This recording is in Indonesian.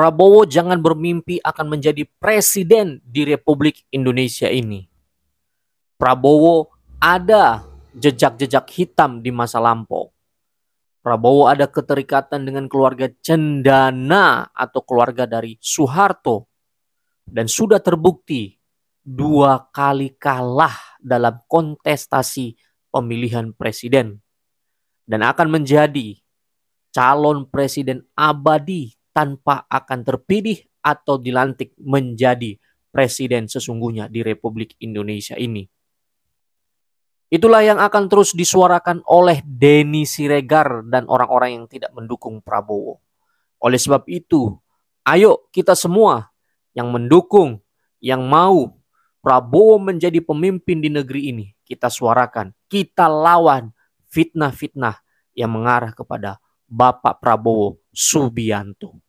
Prabowo jangan bermimpi akan menjadi presiden di Republik Indonesia ini. Prabowo ada jejak-jejak hitam di masa lampau. Prabowo ada keterikatan dengan keluarga Cendana atau keluarga dari Soeharto dan sudah terbukti dua kali kalah dalam kontestasi pemilihan presiden dan akan menjadi calon presiden abadi tanpa akan terpilih atau dilantik menjadi presiden sesungguhnya di Republik Indonesia ini. Itulah yang akan terus disuarakan oleh Denny Siregar dan orang-orang yang tidak mendukung Prabowo. Oleh sebab itu, ayo kita semua yang mendukung, yang mau Prabowo menjadi pemimpin di negeri ini, kita suarakan, kita lawan fitnah-fitnah yang mengarah kepada Bapak Prabowo Subianto.